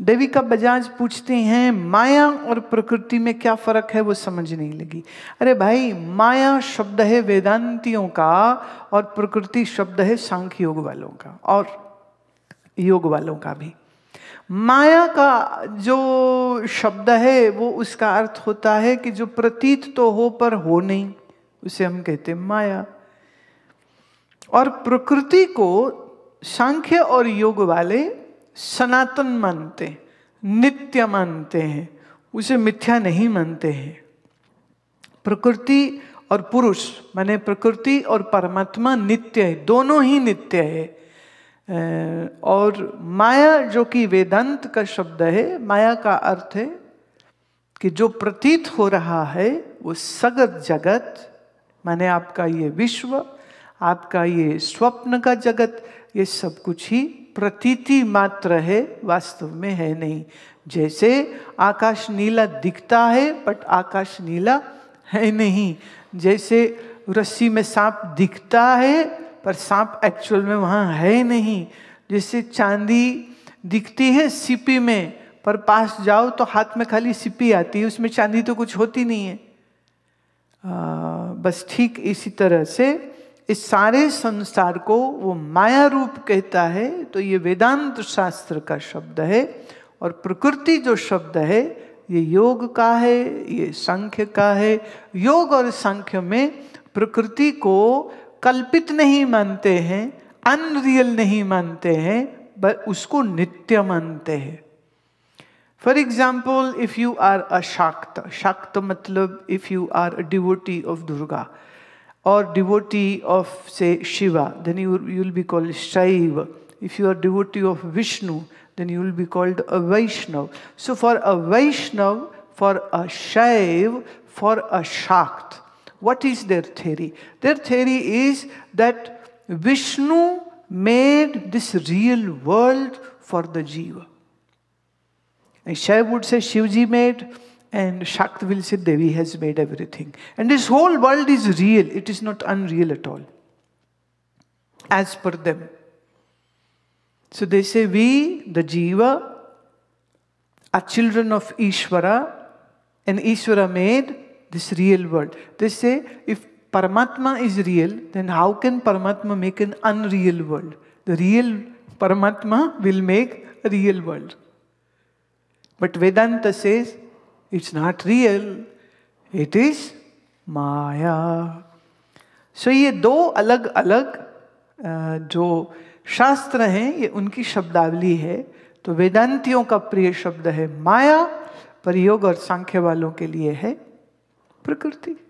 देवी का बजाज पूछते हैं माया और प्रकृति में क्या फर्क है वो समझ नहीं लगी अरे भाई माया शब्द है वेदांतियों का और प्रकृति शब्द है सांख्य योग वालों का और योग वालों का भी माया का जो शब्द है वो उसका अर्थ होता है कि जो प्रतीत तो हो पर हो नहीं उसे हम कहते हैं माया और प्रकृति को सांख्य और योग वाले सनातन मानते हैं नित्य मानते हैं उसे मिथ्या नहीं मानते हैं प्रकृति और पुरुष माने प्रकृति और परमात्मा नित्य है दोनों ही नित्य है और माया जो कि वेदांत का शब्द है माया का अर्थ है कि जो प्रतीत हो रहा है वो सगत जगत माने आपका ये विश्व आपका ये स्वप्न का जगत ये सब कुछ ही प्रतीति मात्र है वास्तव में है नहीं जैसे आकाश नीला दिखता है बट आकाश नीला है नहीं जैसे रस्सी में सांप दिखता है पर सांप एक्चुअल में वहाँ है नहीं जैसे चांदी दिखती है सिपी में पर पास जाओ तो हाथ में खाली सिपी आती है उसमें चांदी तो कुछ होती नहीं है आ, बस ठीक इसी तरह से इस सारे संसार को वो माया रूप कहता है तो ये वेदांत शास्त्र का शब्द है और प्रकृति जो शब्द है ये योग का है ये संख्य का है योग और संख्य में प्रकृति को कल्पित नहीं मानते हैं अनरियल नहीं मानते हैं बट उसको नित्य मानते हैं for example if you are a Shakta Shakta मतलब if you are a devotee of Durga or devotee of, say, Shiva, then you, you will be called Shaiva. If you are devotee of Vishnu, then you will be called a Vaishnav. So for a Vaishnav, for a Shaiv, for a Shakt, what is their theory? Their theory is that Vishnu made this real world for the Jiva. And Shaiv would say Shivji made, and Shakti say, Devi has made everything. And this whole world is real, it is not unreal at all, as per them. So they say, We, the Jiva, are children of Ishvara, and Ishvara made this real world. They say, If Paramatma is real, then how can Paramatma make an unreal world? The real Paramatma will make a real world. But Vedanta says, It's not real. It is maya so so, ये दो अलग अलग जो शास्त्र हैं ये उनकी शब्दावली है तो वेदांतियों का प्रिय शब्द है माया प्रयोग और सांख्य वालों के लिए है प्रकृति